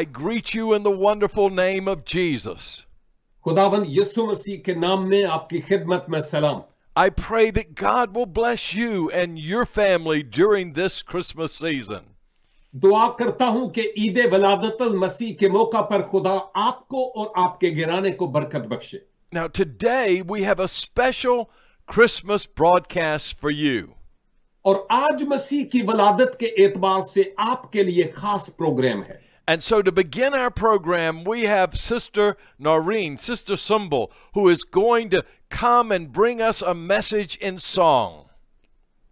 I greet you in the wonderful name of Jesus. I pray that God will bless you and your family during this Christmas season. दुआ करता हूं कि ईद वलादत मसीह के मौका पर खुदा आपको और आपके को बरकत बख्शे Now today we have a special Christmas broadcast for you. और आज मसीह की वलादत के एतबार से आपके लिए खास प्रोग्राम है and so to begin our program, we have Sister Noreen, Sister Sumbel, who is going to come and bring us a message in song.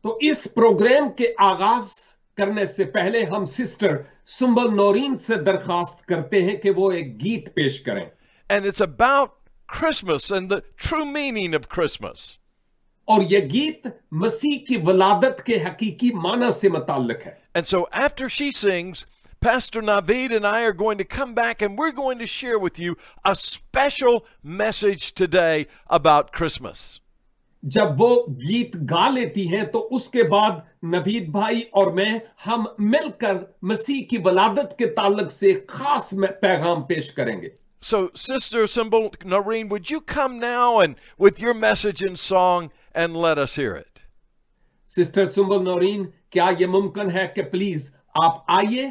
तो इस प्रोग्राम के आगाज करने से पहले हम सिस्टर सुंबल नौरीन से दरखास्त करते हैं कि वो एक गीत पेश करें and it's about Christmas and the true meaning of Christmas और ये गीत मसीह की वलादत के हकीकी माना से मुताल्लिक है and so after she sings Pastor Navid and I are going to come back and we're going to share with you a special message today about Christmas. जब वो गीत गा लेती हैं तो उसके बाद नवीद भाई और मैं हम मिलकर मसीह की वलादत के ताल्लक से खास पैगाम पेश करेंगे So, Sister Symbol Noreen, would you come now and with your message and song and let us hear it? Sister Symbol Noreen, क्या ये मुमकिन है कि प्लीज आप आइए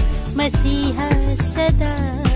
मसीह सदा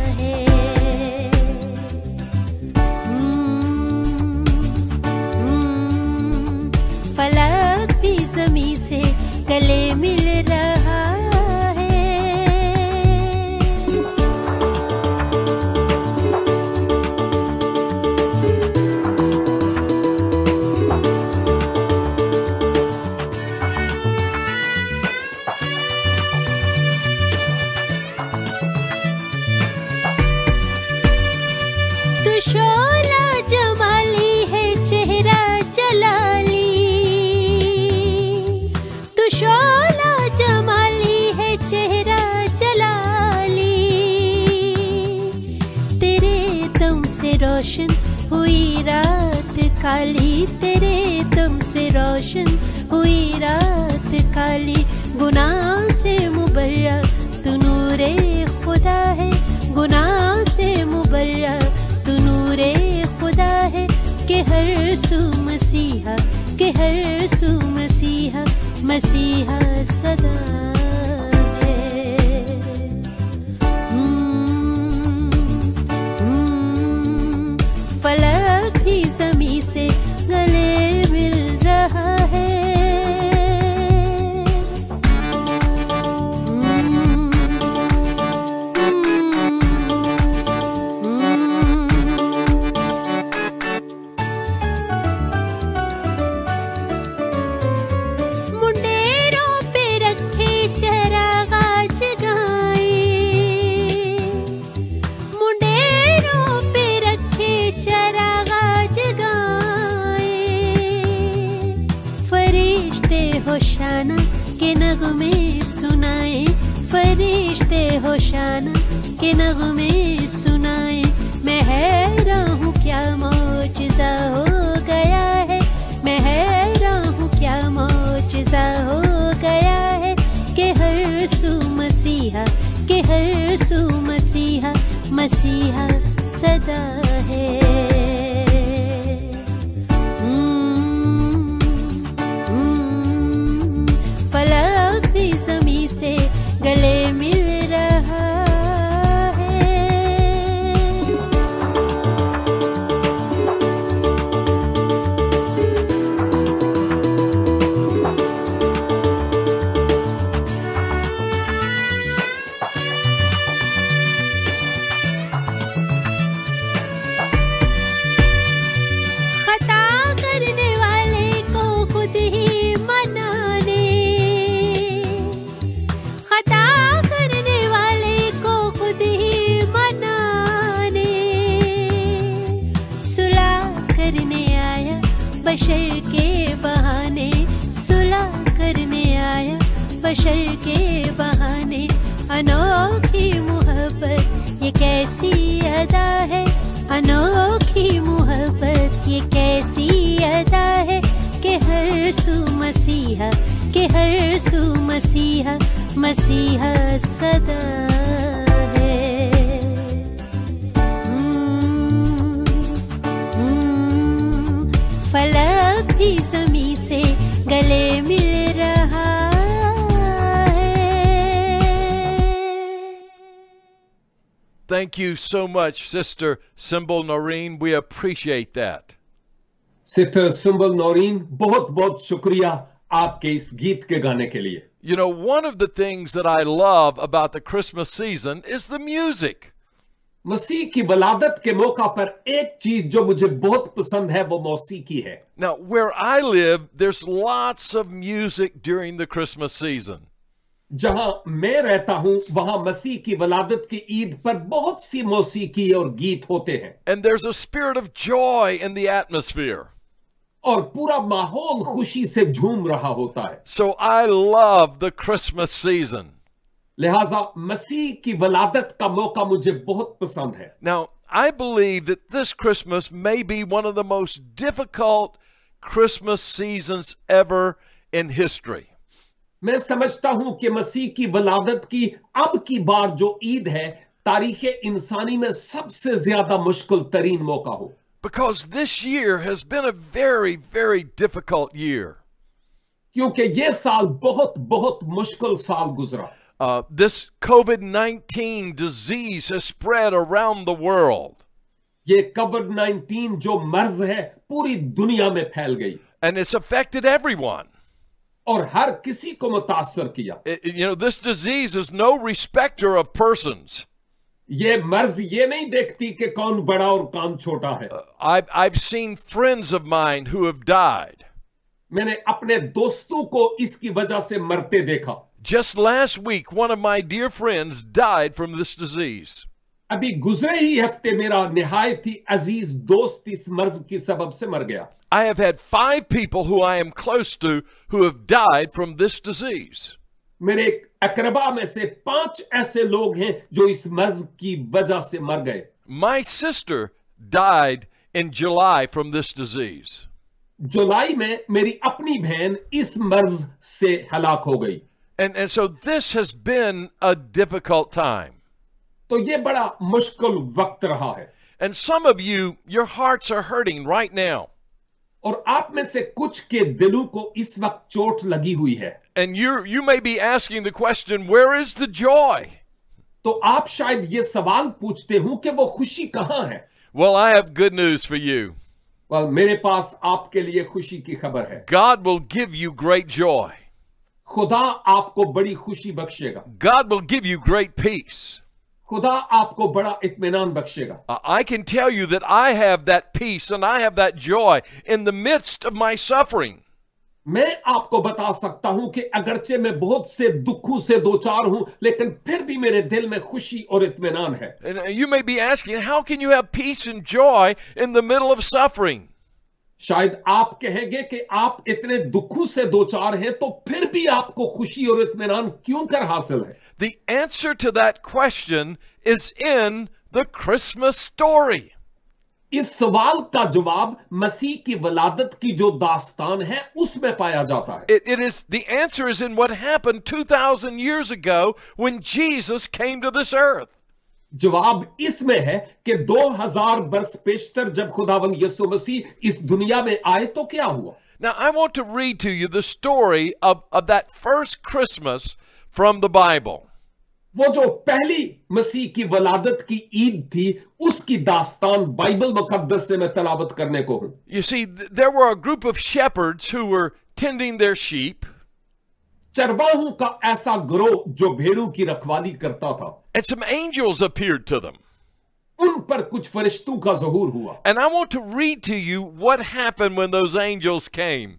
Thank you so much, Sister Symbol Noreen. We appreciate that. Sister Symbol Noreen, बहुत बहुत शुक्रिया आपके इस गीत के गाने के लिए. You know, one of the things that I love about the Christmas season is the music. मसीह की वलादत के मौका पर एक चीज जो मुझे बहुत पसंद है वो मौसीकी है. Now, where I live, there's lots of music during the Christmas season. जहां मैं रहता हूं वहां मसीह की वलादत की ईद पर बहुत सी मौसीकी और गीत होते हैं and there is a spirit of joy in the atmosphere और पूरा माहौल खुशी से झूम रहा होता है so I love the Christmas season लिहाजा मसीह की वलादत का मौका मुझे बहुत पसंद है now I believe that this Christmas may be one of the most difficult Christmas seasons ever in history मैं समझता हूं कि मसीह की वलादत की अब की बार जो ईद है तारीख इंसानी में सबसे ज्यादा मुश्किल तरीन मौका हो Because this year has been a very, very difficult year. क्योंकि ये साल बहुत बहुत मुश्किल साल गुजरा uh, this COVID 19 disease has spread around the world. ये COVID 19 जो मर्ज है पूरी दुनिया में फैल गई. And it's affected everyone. you know, this disease is no respecter of persons. ये have uh, I've, I've seen friends of mine who have died. Just last week, one of my dear friends died from this disease. अभी गुजरे ही हफ्ते मेरा निहायत ही अजीज दोस्त इस मर्ज की सबब से मर गया I have had five people who I am close to who have died from this disease. मेरे अकरबा में से पांच ऐसे लोग हैं जो इस मर्ज की वजह से मर गए My sister died in July from this disease. जुलाई में मेरी अपनी बहन इस मर्ज से हलाक हो गई And and so this has been a difficult time. तो ये बड़ा मुश्किल वक्त रहा है and some of you your hearts are hurting right now और आप में से कुछ के दिलों को इस वक्त चोट लगी हुई है and you you may be asking the question where is the joy तो आप शायद ये सवाल पूछते हो कि वो खुशी कहां है well I have good news for you well मेरे पास आपके लिए खुशी की खबर है God will give you great joy खुदा आपको बड़ी खुशी बख्शेगा God will give you great peace खुदा आपको बड़ा इत्मीनान बख्शेगा I can tell you that I have that peace and I have that joy in the midst of my suffering. मैं आपको बता सकता हूं कि अगरचे मैं बहुत से दुखों से दो चार हूं लेकिन फिर भी मेरे दिल में खुशी और इत्मीनान है you may be asking, how can you have peace and joy in the middle of suffering शायद आप कहेंगे कि आप इतने दुखों से दो चार हैं तो फिर भी आपको खुशी और इत्मीनान क्यों कर हासिल है The answer to that question is in the Christmas story. इस सवाल का जवाब मसीह की वलादत की जो दास्तान है उसमें पाया जाता है it, it is the answer is in what happened 2000 years ago when Jesus came to this earth जवाब इसमें है कि 2000 वर्ष पेशतर जब खुदावन यीशु मसीह इस दुनिया में आए तो क्या हुआ Now I want to read to you the story of, of that first Christmas from the Bible. वो जो पहली मसीह की वलादत की ईद थी उसकी दास्तान बाइबल मुकद्दस से मैं तलावत करने को हूं you see there were a group of shepherds who were tending their sheep चरवाहों का ऐसा ग्रो जो भेड़ों की रखवाली करता था and some angels appeared to them उन पर कुछ फरिश्तों का जहूर हुआ and I want to read to you what happened when those angels came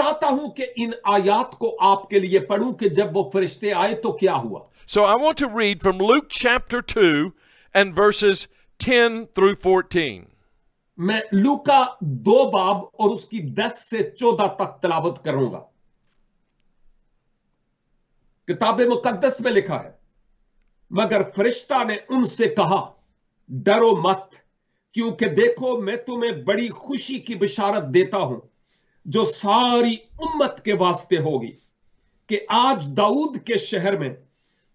चाहता हूं कि इन आयत को आपके लिए पढूं कि जब वो फरिश्ते आए तो क्या हुआ So I want to read from Luke chapter 2 and verses 10 through 14. मैं लूका दो बाब और उसकी दस से चौदह तक तलावत करूंगा किताब मुकदस में लिखा है मगर फरिश्ता ने उनसे कहा डरो मत क्योंकि देखो मैं तुम्हें बड़ी खुशी की बिशारत देता हूं जो सारी उम्मत के वास्ते होगी कि आज दाऊद के शहर में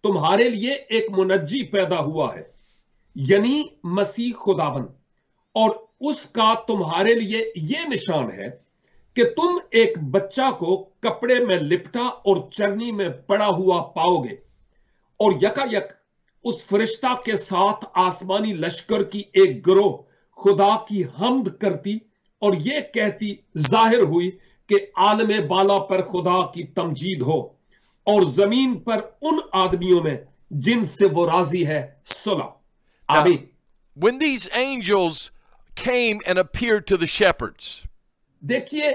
तुम्हारे लिए एक मुनजी पैदा हुआ है यानी मसीह खुदावन और उसका तुम्हारे लिए यह निशान है कि तुम एक बच्चा को कपड़े में लिपटा और चरनी में पड़ा हुआ पाओगे और यकायक उस फरिश्ता के साथ आसमानी लश्कर की एक ग्रोह खुदा की हमद करती और यह कहती जाहिर हुई कि आलम बाला पर खुदा की तमजीद हो और जमीन पर उन आदमियों में जिनसे वो राजी है सुलह आमीन when these angels came and appeared to the shepherds देखिए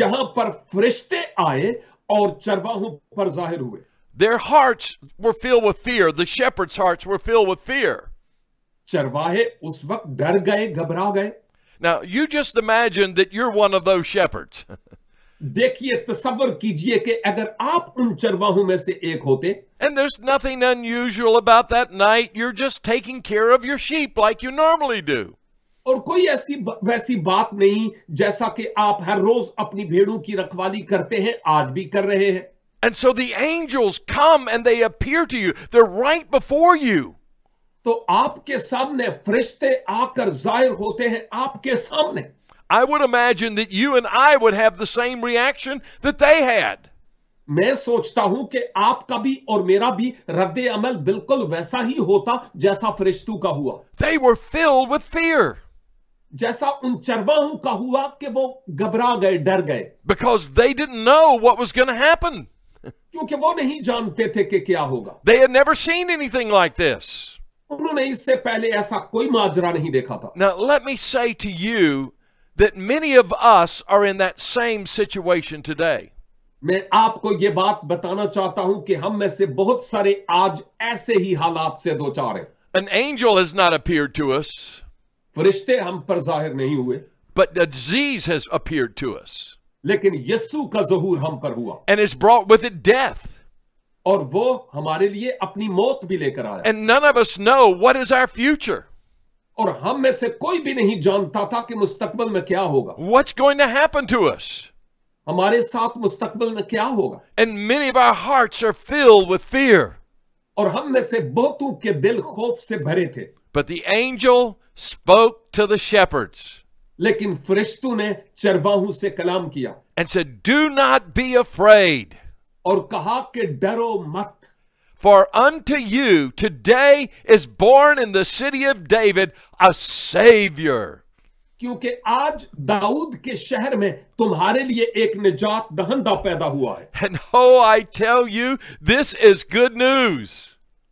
यहां पर फरिश्ते आए और चरवाहों पर जाहिर हुए their hearts were filled with fear the shepherds hearts were filled with fear चरवाहे उस वक्त डर गए घबरा गए now you just imagine that you're one of those shepherds देखिए तस्वर कीजिए कि अगर आप उन चरवाहों में से एक होते And there's nothing unusual about that night. You're just taking care of your sheep like you normally do. और कोई ऐसी वैसी बात नहीं जैसा कि आप हर रोज अपनी भेड़ों की रखवाली करते हैं आज भी कर रहे हैं And so the angels come and they appear to you. They're right before you. तो आपके सामने फरिश्ते आकर जाहिर होते हैं आपके सामने I would imagine that you and I would have the same reaction that they had. मैं सोचता हूं कि आपका भी और मेरा भी रद्द अमल बिल्कुल वैसा ही होता जैसा फरिश्तों का हुआ They were filled with fear. जैसा उन चरवाहों का हुआ कि वो घबरा गए डर गए Because they didn't know what was going to happen. क्योंकि वो नहीं जानते थे कि क्या होगा They had never seen anything like this. उन्होंने इससे पहले ऐसा कोई माजरा नहीं देखा था Now let me say to you that many of us are in that same situation today. मैं आपको ये बात बताना चाहता हूं कि हम में से बहुत सारे आज ऐसे ही हालात से दो चार हैं An angel has not appeared to us. फरिश्ते हम पर जाहिर नहीं हुए But a disease has appeared to us. लेकिन यीशु का जहूर हम पर हुआ And it's brought with it death. और वो हमारे लिए अपनी मौत भी लेकर आया And none of us know what is our future. और हम में से कोई भी नहीं जानता था कि मुस्तकबल में क्या होगा What's going to happen to us? हमारे साथ मुस्तकबल में क्या होगा And many of our hearts are filled with fear. और हम में से बहुतों के दिल खौफ से भरे थे But the angel spoke to the shepherds. लेकिन फरिश्तों ने चरवाहों से कलाम किया And said, "Do not be afraid." और कहा कि डरो मत For unto you today is born in the city of David a Savior. क्योंकि आज दाऊद के शहर में तुम्हारे लिए एक निजात दहंदा पैदा हुआ है And oh, I tell you, this is good news.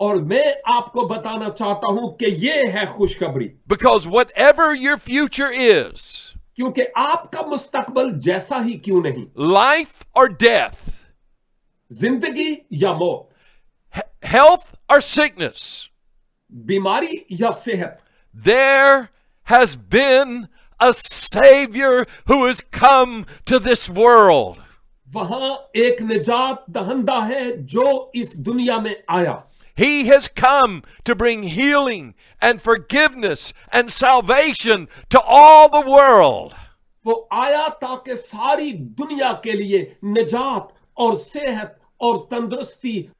और मैं आपको बताना चाहता हूं कि ये है खुशखबरी Because whatever your future is, क्योंकि आपका मुस्तकबल जैसा ही क्यों नहीं, life or death, जिंदगी या मौत health or sickness, there has been a savior who has come to this world. He has come to bring healing and forgiveness and salvation to all the world. For आया ताकि सारी दुनिया के लिए निजात और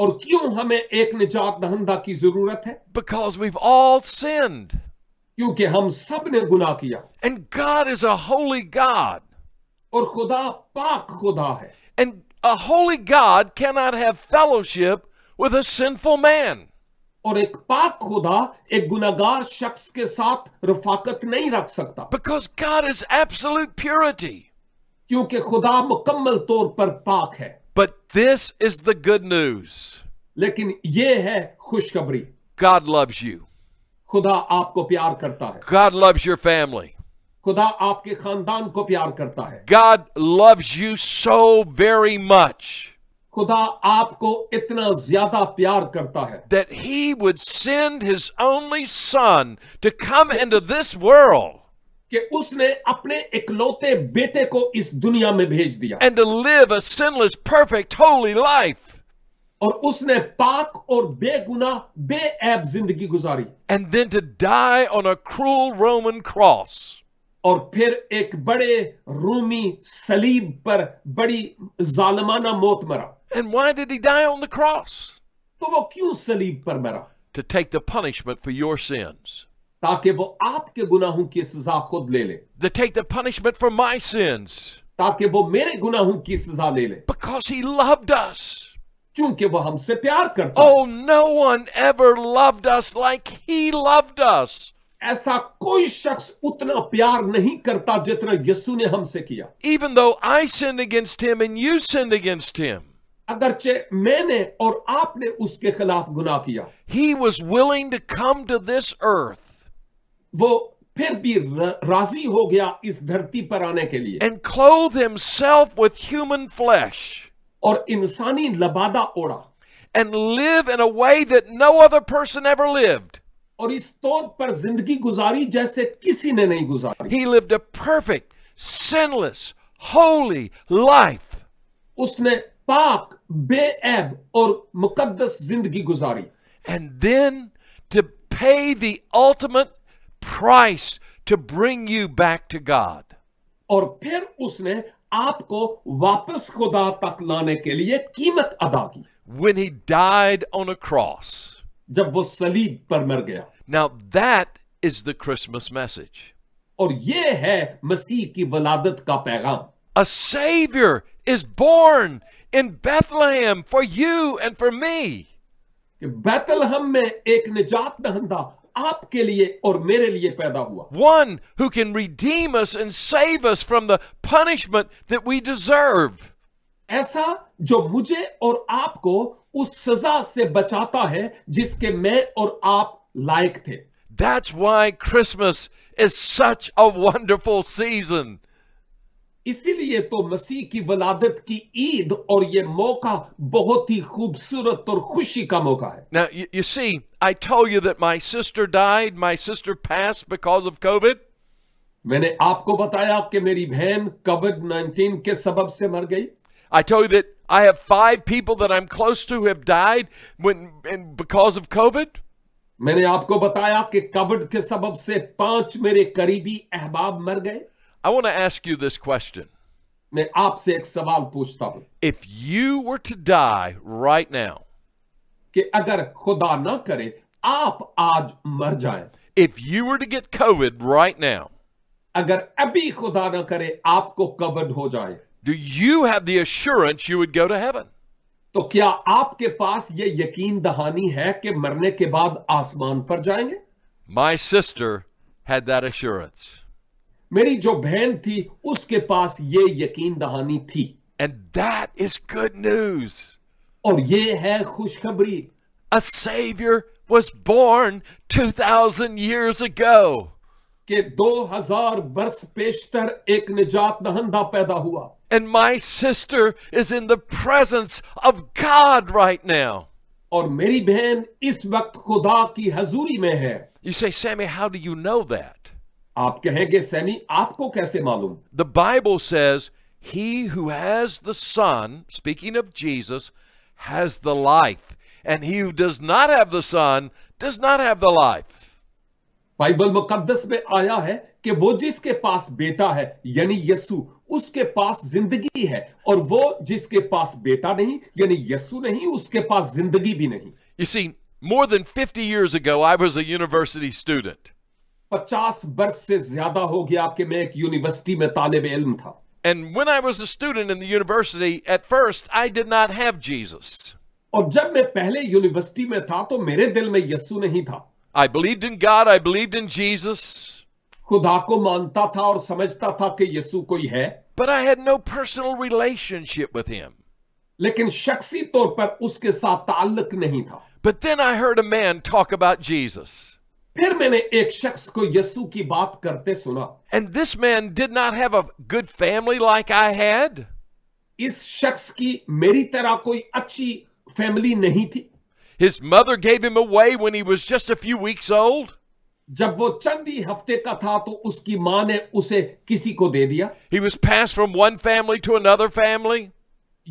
और क्यों हमें एक निजात दहंदा की जरूरत है बिकॉज वी ऑल सिंड क्योंकि हम सब ने गुनाह किया and God is a holy God और खुदा पाक खुदा है and a holy God can not have fellowship with a sinful man और एक पाक खुदा एक गुनागार शख्स के साथ रफाकत नहीं रख सकता because God is absolute purity क्योंकि खुदा मुकम्मल तौर पर पाक है But this is the good news. God loves you. God loves your family. God loves you so very much. That he would send his only son to come into this world. कि उसने अपने इकलौते बेटे को इस दुनिया में भेज दिया and to live a sinless perfect holy life और उसने पाक और बेगुना बेऐब जिंदगी गुजारी and then to die on a cruel Roman cross और फिर एक बड़े रूमी सलीब पर बड़ी जालमाना मौत मरा and why did he die on the cross तो वो क्यों सलीब पर मरा to take the punishment for your sins ताकि वो आपके गुनाहों की सजा खुद ले ले the take the punishment for my sins ताकि वो मेरे गुनाहों की सजा ले ले बिकॉज़ ही लव्ड अस क्योंकि वो हमसे प्यार करता oh no one ever loved us like he loved us ऐसा कोई शख्स उतना प्यार नहीं करता जितना यीशु ने हमसे किया even though I sin against him and you sin against him अगरचे मैंने और आपने उसके खिलाफ गुनाह किया he was willing to come to this earth वो फिर भी राजी हो गया इस धरती पर आने के लिए and clothe himself with human flesh और इंसानी लबादा ओढ़ा and live in a way that no other person ever lived और इस तौर पर जिंदगी गुजारी जैसे किसी ने नहीं गुजारी he lived a perfect sinless holy life उसने पाक बेऐब और मुकद्दस जिंदगी गुजारी and then to pay the ultimate Christ to bring you back to God. और फिर उसने आपको वापस खुदा तक लाने के लिए कीमत अदा की When he died on a cross. जब वो सलीब पर मर गया Now that is the Christmas message. और ये है मसीह की वलादत का पैगाम A savior is born in Bethlehem for you and for me. कि बैतलहम में एक निजात दहंदा आपके लिए और मेरे लिए पैदा हुआ one who can redeem us and save us from the punishment that we deserve ऐसा जो मुझे और आपको उस सजा से बचाता है जिसके मैं और आप लायक थे that's why Christmas is such a wonderful season इसीलिए तो मसीह की वलादत की ईद और ये मौका बहुत ही खूबसूरत और खुशी का मौका है Now you, you see I told you that my sister died my sister passed because of covid मैंने आपको बताया कि मेरी बहन कोविड 19 के सबब से मर गई I told you that I have five people that I'm close to who have died when and because of covid मैंने आपको बताया कि कोविड के सबब से पांच मेरे करीबी अहबाब मर गए I want to ask you this question. If you were to die right now, if you were to get COVID right now, do you have the assurance you would go to heaven? तो क्या आपके पास ये यकीन दहानी है कि मरने के बाद आसमान पर जाएंगे My sister had that assurance. मेरी जो बहन थी उसके पास ये यकीन दहानी थी and that is good news और ये है खुशखबरी a saviour was born 2000 years ago के 2000 वर्ष पेशतर एक निजात दहंदा पैदा हुआ and my sister is in the presence of God right now और मेरी बहन इस वक्त खुदा की हजूरी में है you say sammy how do you know that आप कहेंगे सैमी आपको कैसे मालूम the Bible says he who has the son speaking of Jesus has the life and he who does not have the son does not have the life Bible मुकद्दस में आया है कि वो जिसके पास बेटा है यानी यस्सु उसके पास जिंदगी है और वो जिसके पास बेटा नहीं यानी यस्सु नहीं उसके पास जिंदगी भी नहीं You see, more than 50 years ago, I was a university student. पचास वर्ष से ज्यादा हो गया कि मैं एक यूनिवर्सिटी में तालिब इल्म था And when I was a student in the university, at first I did not have Jesus. और जब मैं पहले यूनिवर्सिटी में था तो मेरे दिल में यीशु नहीं था I believed in God, I believed in Jesus. खुदा को मानता था और समझता था कि यीशु कोई है But I had no personal relationship with him. लेकिन शख्सी तौर पर उसके साथ ताल्लुक नहीं था But then I heard a man talk about Jesus. फिर मैंने एक शख्स को यस्सु की बात करते सुना and this man did not have a good family like I had इस शख्स की मेरी तरह कोई अच्छी फैमिली नहीं थी His mother gave him away when he was just a few weeks old. जब वो चंद ही हफ्ते का था तो उसकी मां ने उसे किसी को दे दिया He was passed from one family to another family.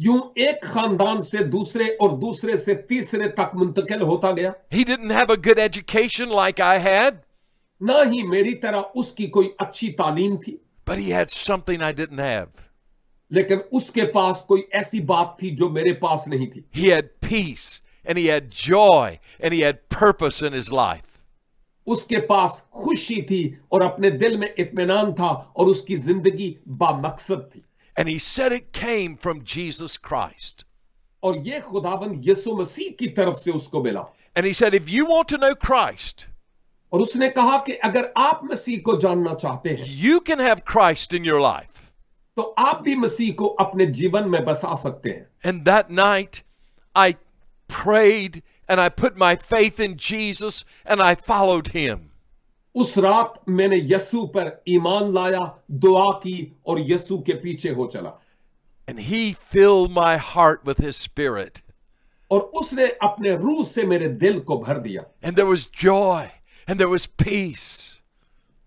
यूं एक खानदान से दूसरे और दूसरे से तीसरे तक मुंतकिल होता गया He didn't have a good education like I had. ना ही मेरी तरह उसकी कोई अच्छी तालीम थी But he had something I didn't have. लेकिन उसके पास कोई ऐसी बात थी जो मेरे पास नहीं थी He had peace and he had joy and he had purpose in his life. उसके पास खुशी थी और अपने दिल में इत्मीनान था और उसकी जिंदगी बामकसद थी And he said it came from Jesus Christ. And he said if you want to know Christ you can have Christ in your life And that night I prayed and I put my faith in Jesus and I followed him उस रात मैंने यसु पर ईमान लाया दुआ की और यसु के पीछे हो चला And he filled my heart with his spirit. और उसने अपने रूह से मेरे दिल को भर दिया And there was joy and there was peace.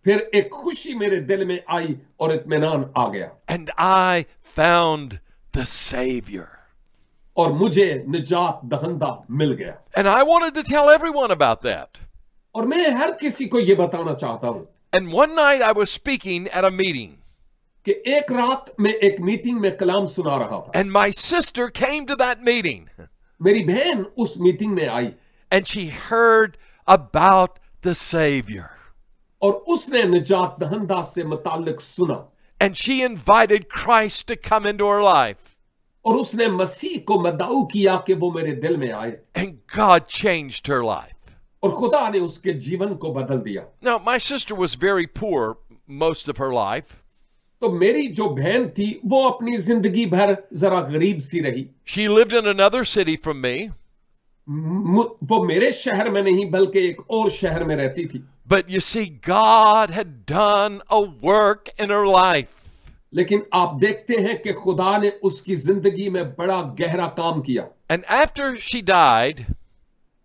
फिर एक खुशी मेरे दिल में आई और इत्मीनान आ गया And I found the savior. और मुझे निजात दहंदा मिल गया And I wanted to tell everyone about that. और मैं हर किसी को ये बताना चाहता हूँ and one night I was speaking at a meeting कि एक रात में एक मीटिंग में कलाम सुना रहा था and my sister came to that meeting मेरी बहन उस मीटिंग में आई and she heard about the saviour और उसने निजात दहंदा से मुतालिक सुना And she invited Christ to come into her life. और उसने मसीह को मदाऊ किया कि वो मेरे दिल में आए and God changed her life और खुदा ने उसके जीवन को बदल दिया Now my sister was very poor most of her life. तो मेरी जो बहन थी वो अपनी जिंदगी भर जरा गरीब सी रही She lived in another city from me, मु- वो मेरे शहर में नहीं बल्कि एक और शहर में रहती थी but you see God had done a work in her life. लेकिन आप देखते हैं कि खुदा ने उसकी जिंदगी में बड़ा गहरा काम किया And after she died,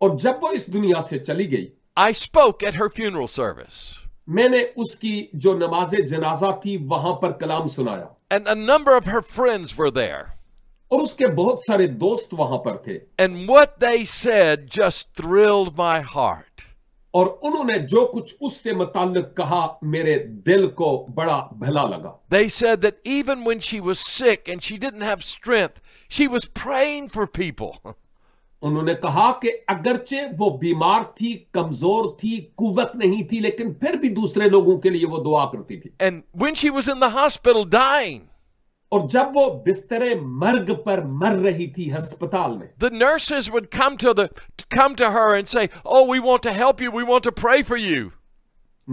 और जब वो इस दुनिया से चली गई I spoke at her funeral service मैंने उसकी जो नमाज जनाजा थी वहां पर कलाम सुनाया and a number of her friends were there और उसके बहुत सारे दोस्त वहां पर थे and what they said just thrilled my heart और उन्होंने जो कुछ उससे मुताल्लिक कहा मेरे दिल को बड़ा भला लगा They said that even when she was sick and she didn't have strength, she was praying for people. उन्होंने कहा कि अगरचे वो बीमार थी कमजोर थी कुवत नहीं थी लेकिन फिर भी दूसरे लोगों के लिए वो दुआ करती थी and when she was in the hospital dying और जब वो बिस्तरे मर्ग पर मर रही थी अस्पताल में the nurses would come to the come to her and say oh we want to help you we want to pray for you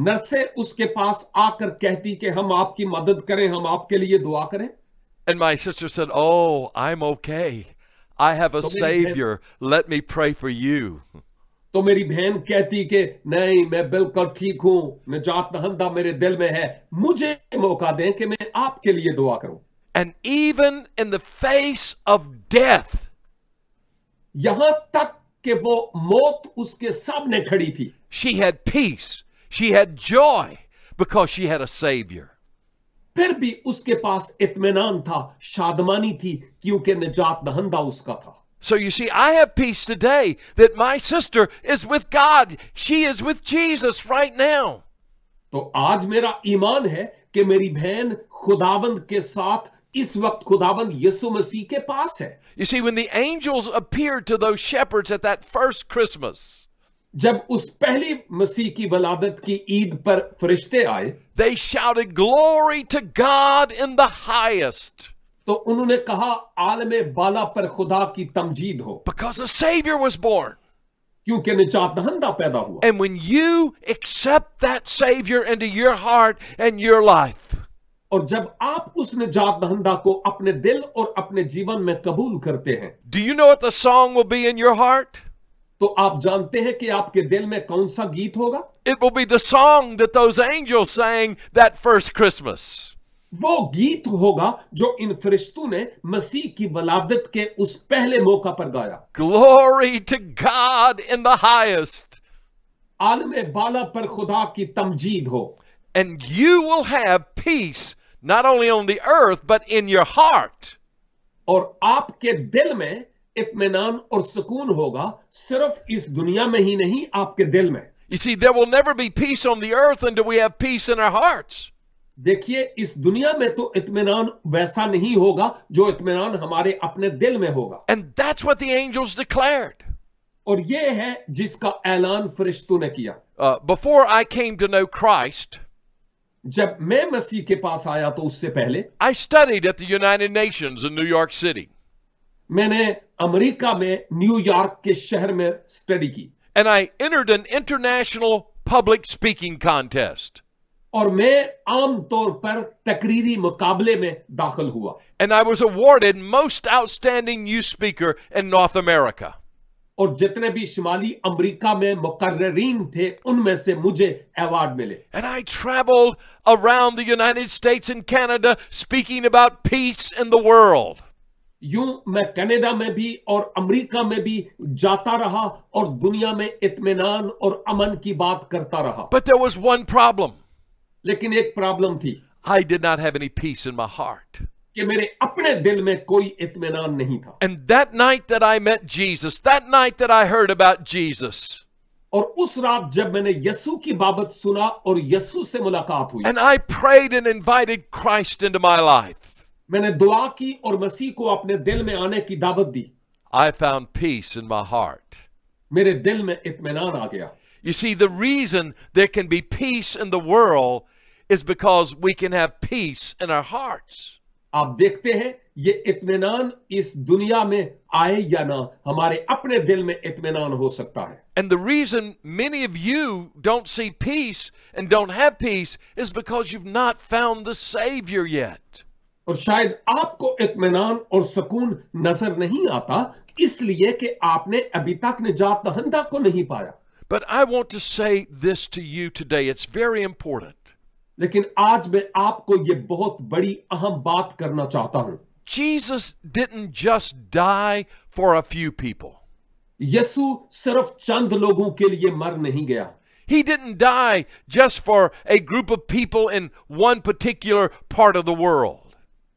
नर्से उसके पास आकर कहती कि हम आपकी मदद करें हम आपके लिए दुआ करें and my sister said oh I am okay I have a Savior. Let me pray for you. तो मेरी बहन कहती कि नहीं मैं बिल्कुल ठीक हूं निजात दहंदा मेरे दिल में है मुझे मौका दें कि मैं आपके लिए दुआ करूं And even in the face of death, यहां तक कि वो मौत उसके सामने खड़ी थी She had peace. She had joy because she had a savior. फिर भी उसके पास इत्मीनान था शादमानी थी क्योंकि निजात दहंदा उसका था So you see, I have peace today that my sister is with God. She is with Jesus right now. तो आज मेरा ईमान है कि मेरी बहन खुदावंद के साथ इस वक्त खुदावंद यीशु मसीह के पास है. You see, when the angels appeared to those shepherds at that first Christmas. जब उस पहली मसीह की वलादत की ईद पर फरिश्ते आए they shouted glory to God in the highest तो उन्होंने कहा आलम बाला पर खुदा की तमजीद हो because a saviour was born क्योंकि निजात दहंदा पैदा हुआ and when you accept that saviour into your heart and your life और जब आप उस निजात दहंदा को अपने दिल और अपने जीवन में कबूल करते हैं do you know what will be in your heart तो आप जानते हैं कि आपके दिल में कौन सा गीत होगा it will be the song that those angels वो गीत होगा जो इन फरिश्तों ने मसीह की वलादत के उस पहले मौका पर गाया glory to God in the highest आलम बाला पर खुदा की तमजीद हो and you will have peace not only on the earth but in your heart और आपके दिल में इतमान और सुकून होगा सिर्फ इस दुनिया में ही नहीं आपके दिल में You see, there will never be peace on the earth until we have peace in our hearts. देखिए इस दुनिया में तो इत्मीनान वैसा नहीं होगा जो इत्मीनान हमारे अपने दिल में होगा And that's what the angels declared. और ये है जिसका ऐलान फरिश्तों ने किया Before I came to know Christ, जब मैं मसीह के पास आया तो उससे पहले I studied at the United Nations in New York City. मैंने अमेरिका में न्यूयॉर्क के शहर में स्टडी की and I entered an international public speaking contest और मैं आमतौर पर तकरीरी मुकाबले में दाखिल हुआ and I was awarded most outstanding youth speaker in North America और जितने भी शिमाली अमेरिका में मुकर्रीन थे उनमें से मुझे अवार्ड मिले and I travelled around the United States and Canada speaking about peace in the world यूं मैं कनाडा में भी और अमेरिका में भी जाता रहा और दुनिया में इत्मीनान और अमन की बात करता रहा But there was one problem. लेकिन एक प्रॉब्लम थी I did not have any peace in my heart. कि मेरे अपने दिल में कोई इत्मीनान नहीं था And that night that I met Jesus, that night that I heard about Jesus. और उस रात जब मैंने यीशु की बाबत सुना और यीशु से मुलाकात हुई And I prayed and invited Christ into my life. I found peace in my heart. मेरे दिल में इत्मीनान आ गया You see, the reason there can be peace in the world is because we can have peace in our hearts. आप देखते हैं ये इत्मीनान इस दुनिया में आए या ना हमारे अपने दिल में इत्मीनान हो सकता है And the reason many of you don't see peace and don't have peace is because you've not found the Savior yet. और शायद आपको इतमान और सुकून नजर नहीं आता इसलिए कि आपने अभी तक निजात दहंदा को नहीं पाया But I want to say this to you today. It's very important. लेकिन आज मैं आपको ये बहुत बड़ी अहम बात करना चाहता हूं Jesus didn't just die for a few people. यीशु सिर्फ चंद लोगों के लिए मर नहीं गया He didn't die just for a group of people in one particular part of the world.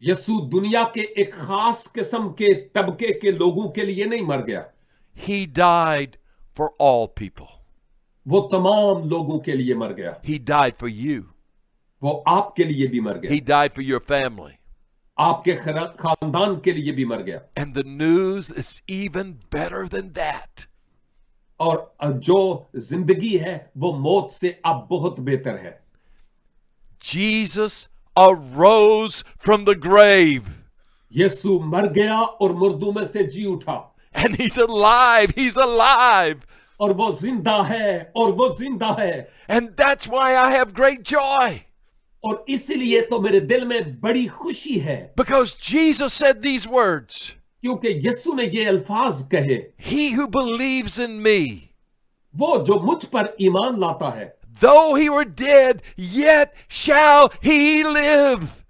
Yesu दुनिया के एक खास किस्म के तबके के लोगों के लिए नहीं मर गया He died for all people. वो तमाम लोगों के लिए मर गया He died for you. वो आपके लिए भी मर गया He died for your family. आपके खानदान के लिए भी मर गया And the news is even better than that. और जो जिंदगी है वो मौत से अब बहुत बेहतर है Jesus arose from the grave. And he's alive. He's alive. And that's why I have great joy. इसलिए तो मेरे दिल में बड़ी खुशी है. Because Jesus said these words. He who believes in me. वो जो मुझ पर ईमान लाता है though he were dead, yet shall he live.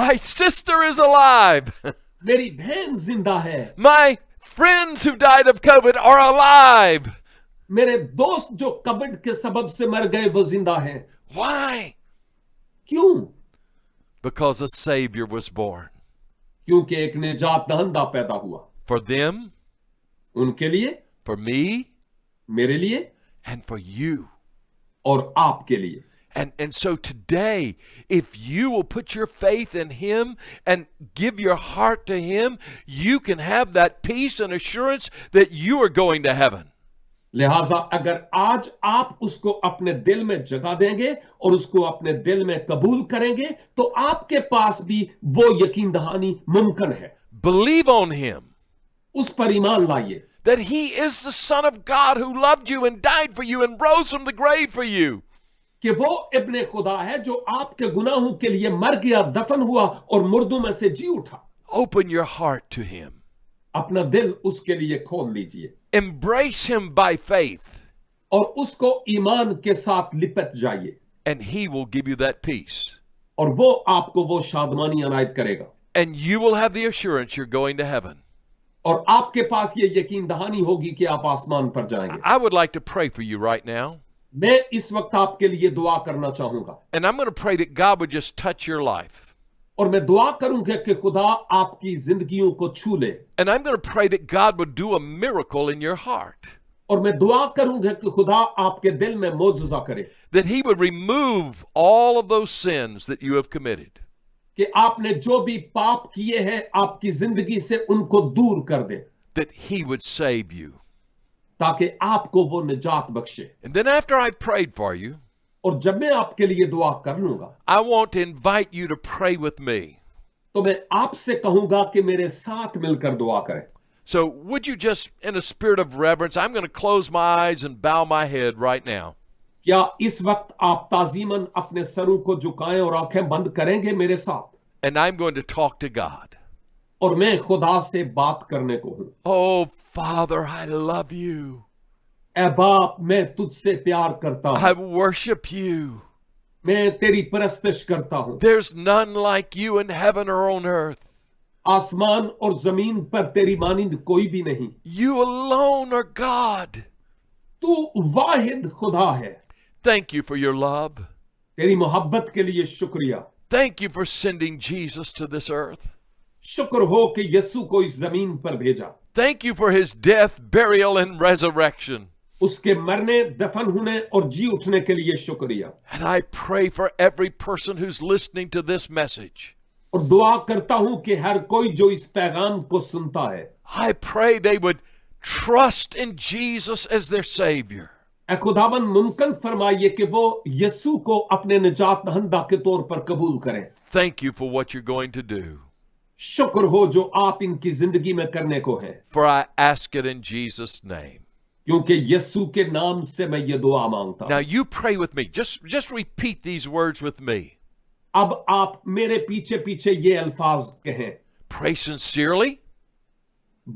My sister is alive. My friends who died of COVID are alive. मेरे दोस्त जो के सबब से मर गए वो जिंदा हैं Why? क्यों Because a savior was born. क्योंकि एक निजात पैदा हुआ For them, उनके लिए for me. मेरे लिए. And for you. और आपके लिए. And, and so today, if you will put your faith in Him and give your heart to Him, you can have that peace and assurance that you are going to heaven. लिहाजा अगर आज आप उसको अपने दिल में जगा देंगे और उसको अपने दिल में कबूल करेंगे तो आपके पास भी वो यकीन दहानी मुमकिन है Believe on Him. उस पर ईमान that he is the Son of God who loved you and died for you and rose from the grave for you. कि वो इब्ने खुदा है जो आपके गुनाहों के लिए मर गया दफन हुआ और मुर्दों में से जी उठा Open your heart to him. अपना दिल उसके लिए खोल लीजिए Embrace him by faith. और उसको ईमान के साथ लिपट जाइए And he will give you that peace. और वो आपको वो शादमानी अनायत करेगा And you will have the assurance you're going to heaven. और आपके पास ये यकीन दहानी होगी कि आप आसमान पर जाएंगे I would like to pray for you right now मैं इस वक्त आपके लिए दुआ करना चाहूंगा and I am gonna pray that God would just touch your life और मैं दुआ करूंगा कि खुदा आपकी जिंदगियों को छू ले and I am gonna pray that God would do a miracle in your heart और मैं दुआ करूंगा कि खुदा आपके दिल में मौजजा करे that he would remove all of those sins that you have committed कि आपने जो भी पाप किए हैं आपकी जिंदगी से उनको दूर कर दे that he would save you ताकि आपको वो निजात बख्शे and then after i've prayed for you और जब मैं आपके लिए दुआ कर लूंगा i want to invite you to pray with me तो मैं आपसे कहूंगा कि मेरे साथ मिलकर दुआ करें so would you just in a spirit of reverence i'm going to close my eyes and bow my head right now क्या इस वक्त आप ताजीमन अपने सरों को झुकाएं और आंखें बंद करेंगे मेरे साथ and I am going to talk to God और मैं खुदा से बात करने को हूं oh Father I love you ए बाप मैं तुझसे प्यार करता हूं आई वर्शिप यू मैं तेरी परस्तिश करता हूं there is none like you in heaven और ऑन अर्थ आसमान और जमीन पर तेरी मानिंद कोई भी नहीं यू अलोन आर गॉड तू वाहिद खुदा है Thank you for your love. तेरी मोहब्बत के लिए शुक्रिया Thank you for sending Jesus to this earth. शुक्र हो कि यीशु को इस जमीन पर भेजा Thank you for his death, burial, and resurrection. उसके मरने दफन होने और जी उठने के लिए शुक्रिया And I pray for every person who's listening to this message. और दुआ करता हूं कि हर कोई जो इस पैगाम को सुनता है I pray they would trust in Jesus as their Savior. खुदावन मुमकिन फरमाइए कि वो यसु को अपने निजात दहंदा के तौर पर कबूल करें thank you for what you going to do शुक्र हो जो आप इनकी जिंदगी में करने को है for I ask it in Jesus name क्योंकि यीशु के नाम से मैं ये दुआ मांगता हूं now you pray with me just just repeat these words with me अब आप मेरे पीछे पीछे ये अल्फाज कहें प्रे सिंसियरली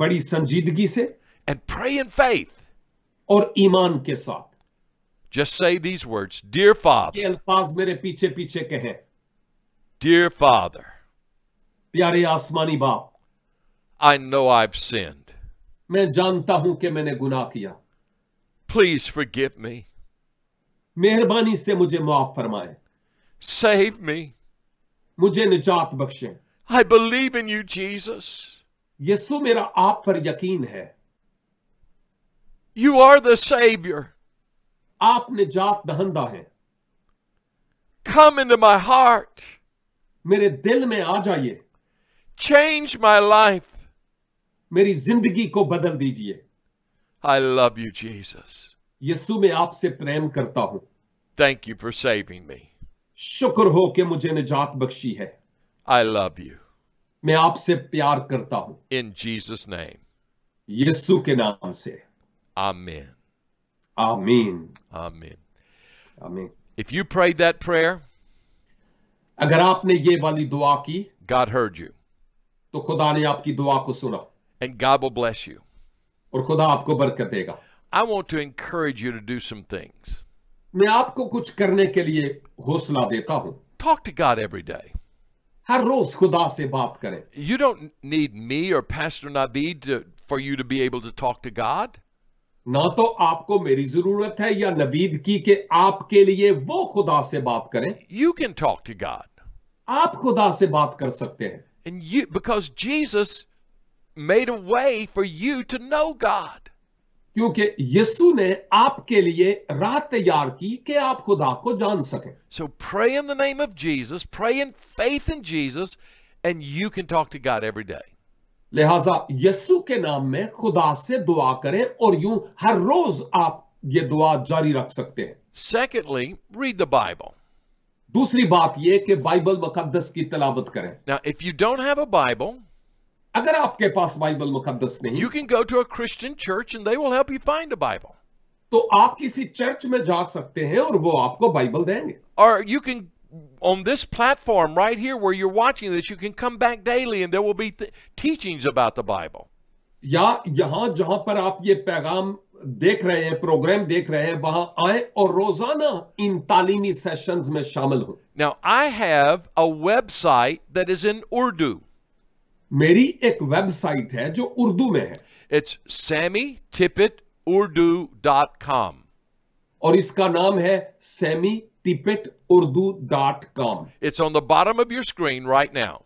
बड़ी संजीदगी से एंड प्रे इन फेथ और ईमान के साथ just say these words dear father ये अल्फाज मेरे पीछे पीछे कहे डियर फादर प्यारे आसमानी बाप आई नो आईव सेंड मैं जानता हूं कि मैंने गुनाह किया प्लीज फॉर गिफ मी मेहरबानी से मुझे माफ फरमाए सेव मी मुझे निजात बख्शे I believe in you Jesus Yesu मेरा आप पर यकीन है You are the Savior. आप निजात दहंदा हैं. Come into my heart. मेरे दिल में आ जाइए. Change my life. मेरी जिंदगी को बदल दीजिए. I love you, Jesus. यीशु मैं आपसे प्रेम करता हूं. Thank you for saving me. शुक्र हो कि मुझे निजात बख्शी है. I love you. मैं आपसे प्यार करता हूं. In Jesus name. यीशु के नाम से. Amen. Amen. Amen. Amen. If you prayed that prayer, अगर आपने ये वाली दुआ की, God heard you. तो खुदा ने आपकी दुआ को सुना. And God will bless you. और खुदा आपको बरकत देगा. I want to encourage you to do some things. मैं आपको कुछ करने के लिए हौसला देता हूं. Talk to God every day. हर रोज खुदा से बात करें. You don't need me or Pastor Naveed to, for you to be able to talk to God. ना तो आपको मेरी जरूरत है या नबीद की कि आपके लिए वो खुदा से बात करें you can talk to God आप खुदा से बात कर सकते हैं and you because Jesus made a way for you to know God क्योंकि यीशु ने आपके लिए राह तैयार की कि आप खुदा को जान सके so pray in the name of Jesus pray in faith in Jesus and you can talk to God every day लिहाजा यस्सु के नाम में खुदा से दुआ करें और यूं हर रोज आप ये दुआ जारी रख सकते हैं Secondly, read the Bible. दूसरी बात यह कि बाइबल मुकदस की तलावत करें Now, if you don't have a Bible, अगर आपके पास बाइबल मुकदस नहीं you can go to a Christian church and they will help you find a Bible. तो आप किसी चर्च में जा सकते हैं और वो आपको बाइबल देंगे और you can on this platform right here where you're watching this, you can come back daily and there will be teachings about the Bible. देख रहे हैं प्रोग्राम देख रहे हैं वहां आए और रोजाना इन तालीमी सेशंस में शामिल हो Now I have a website that is in Urdu. मेरी एक वेबसाइट है जो उर्दू में है It's sammytippeturdu.com और इसका नाम है semi tibeturdu.com. It's on the bottom of your screen right now.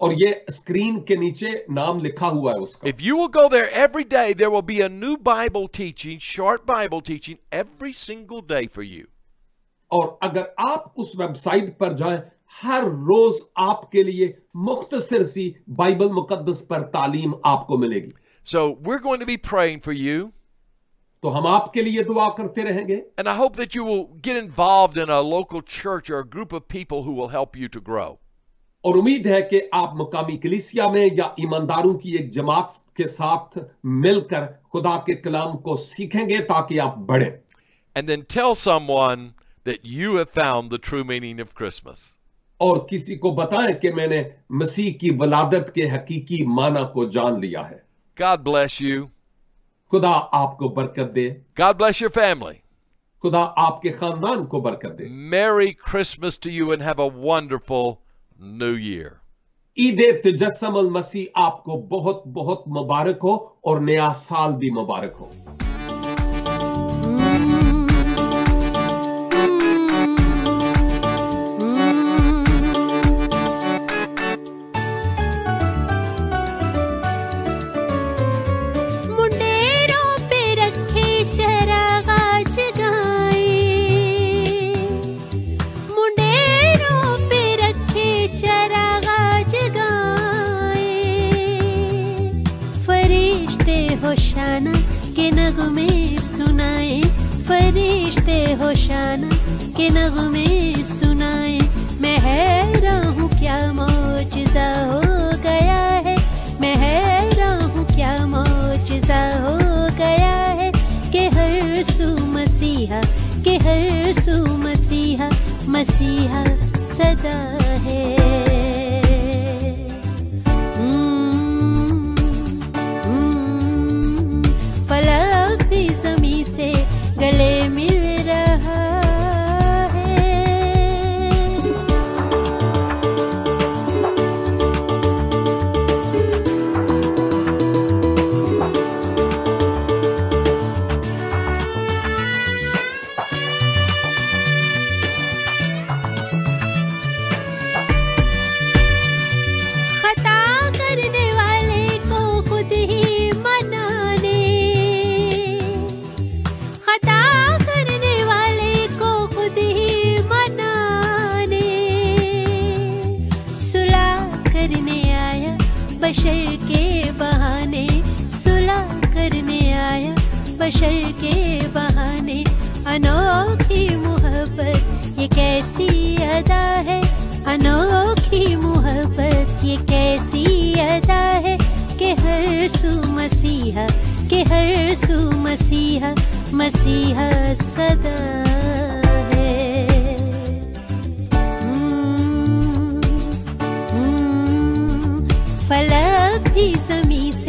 और ये स्क्रीन के नीचे नाम लिखा हुआ है उसका If you will go there every day there will be a new Bible teaching, short Bible teaching every single day for you. और अगर आप उस वेबसाइट पर जाएं हर रोज आपके लिए मुख्तसर सी बाइबल मुकद्दस पर तालीम आपको मिलेगी So we're going to be praying for you. तो हम आपके लिए दुआ करते रहेंगे and I hope that you will get involved in a local church or group of people who will help you to grow और उम्मीद है कि आप मकामी कलीसिया में या ईमानदारों की एक जमात के साथ मिलकर खुदा के कलाम को सीखेंगे ताकि आप बढ़े and then tell someone that you have found the true meaning of Christmas और किसी को बताएं कि मैंने मसीह की वलादत के हकीकी माना को जान लिया है गॉड ब्लेस यू खुदा आपको बरकत दे God bless your family. खुदा आपके खानदान को बरकत दे मेरी Christmas to you and have a wonderful Eid तजस्सम अल मसीह आपको बहुत बहुत मुबारक हो और नया साल भी मुबारक हो मसीहा के हर सू मसीहा मसीहा सदा है